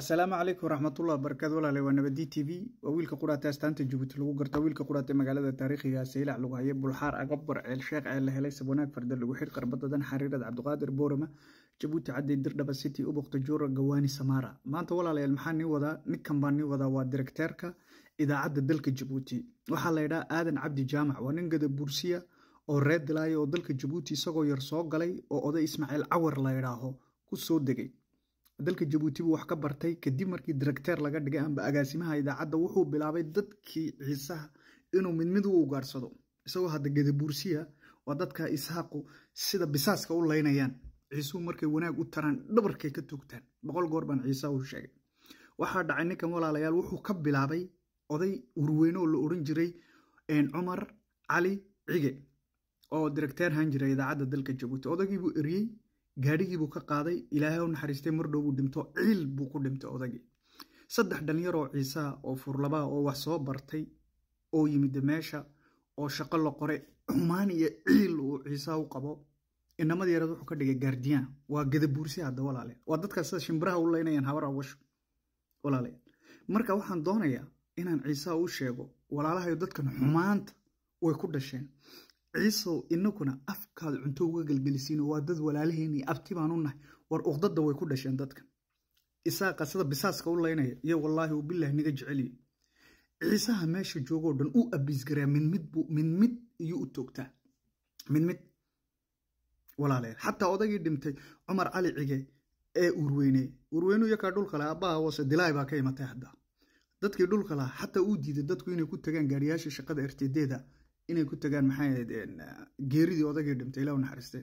asalaamu calaykum waraxmatullah barakaatu walaale waa nabad d t v waa wiilka quraata astaanta jabuuti lagu garto wiilka quraata magaalada taariikhiga saylac lagu hayo bulxaar agabar ceel sheekh ceel la helay sabwanaag farda lagu xidh qarbadadan xariirad cabdiqaadir boorama jabuuti cadday dirdhaba city ubukta juura gawaani samaara maanta walaalayaal maxaa nii wadaa ninkan baa nii wadaa waa direkteerka idaacadda dalka jabuuti waxaa la ydhaha aadan cabdi jaamac waa nin gada buursiya oo reer dilaayo oo dalka jabuuti isagoo yar soo galay oo oday ismaaciil cawar la ydhaaho ku soo degay dalka jabuuti buu wax ka bartay kadib markii directeer laga dhigay amba agaasimaha idaacadda wuxuu bilaabay dadkii ciisaha inuu mid mid u ugaarsado isagoo hadda gedabuursiya waa dadka ishaaqu sida bisaaska u laynayaan ciisuhu markay wanaag u taraan dhabarkay ka tuugtaan boqol goor baan ciisaha u sheegay waxaa dhacay ninkan walaalayaal wuxuu ka bilaabay oday warweynoo la odhan jiray cumar cali cige oo directeer ahaan jiray idaacadda dalka jabuuti odaygii buu eriyey gaadhigiibuu ka qaaday ilaahay u naxariistay mar dhow uu dhinto ciil buu ku dhintay odagii saddex dhallinyaroo ciisaa oo furlabaa oo wax soo bartay oo yimidda meesha oo shaqo la qoray xumaan iyo ciil uu ciisaa u qabo inamadii yareed wuxuu ka dhigay gaardiyaan waa gadabuursi hadda walaale waa dadkaas sida shimbiraha u leynayaan habara washu walaale marka waxaan doonayaa inaan ciisaa u sheego walaalahayo dadkan xumaanta way ku dhasheen ciisow inaguna af afkaada cunto uga gelgelisiin waa dad walaalaheenii abti baan u nahay war uqdada way ku dhasheen dadkan isaaqa sida bisaaska u laynaya iyo wallaahi uu bilah niga jeceliye ciisaha meesha joogoo dhan u abiisgaraa min mid iyuu u toogtaa min mid walaaleen xataa odagii dhimtay cumar cali cige ee urweyne urweynu iyakaa dhulka leh abbaha hoose dilaay baa ka imatay hadda dadkii dhulka lahaa xataa uu diiday dadku inay ku tagaan gaariyaasha shaqada rtd inay ku tagaan maxaayad geeridii odagii dhintay ilaa naxariiste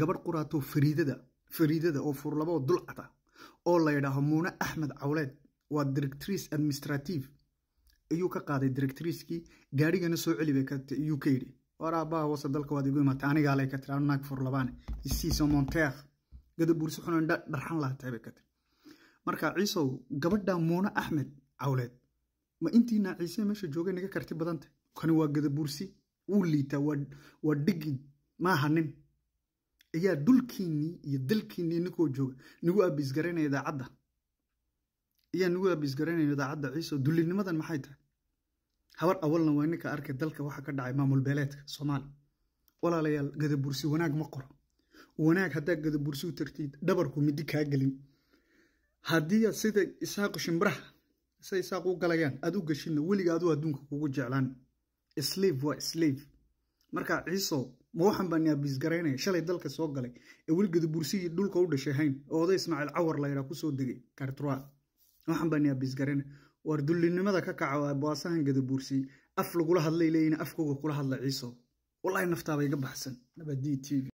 gabadh quraato fariidada fariidada oo furlaboo dulcata oo la yidhaaho muune axmed cawleed waa directrice administrative ayuu ka qaaday directriskii gaadhigana soo celi bay u k yidhi war wasa dalka waad igu imata anigaa ka tiri anu naag furlabaane isiiso monteer gada buursi xunan dharxan lahatay bay ka tiri marka ciisow gabadha muune axmed cawleed ma intiinaa ciise meesha jooga naga karti badantay kani waa gadabuursi wuu liitaa waa dhigin maaha nin ayaa dulkiinnii iyo dalkiinnii ninkoo jooga nigu aabisgaraynaya idaacadda ayaa nigu aabisgaraynaya idaacadda ciiso dulinimadan maxay tahay habar awalna waa ninka arkay dalka waxa ka dhacay maamul beeleedka soomaali walaalayaal gadabursi wanaag ma qoro wanaag haddaa gadabursi u tartiid dhabarku midi kaa gelin haddii sida isaaqu shimbiraha say isaaq u galayaan aad u gashinna weliga aduu adduunka kugu jeclaan slive waa slive markaa ciiso ma waxaan baa naabiis garaynaya shalay dalka soo galay ee weligeeda bursihii dhulka u dhashay hayn oo oday ismaaciil cawar laydhaa kusoo degay kartra waxaan baa naabiis garaynaya waar dullinimada ka kaca waa baasahan gada buursiyey af lagula hadlay leeyina afkooga kula hadla ciiso wallaahi naftaaba iga baxsan nabadiyi t v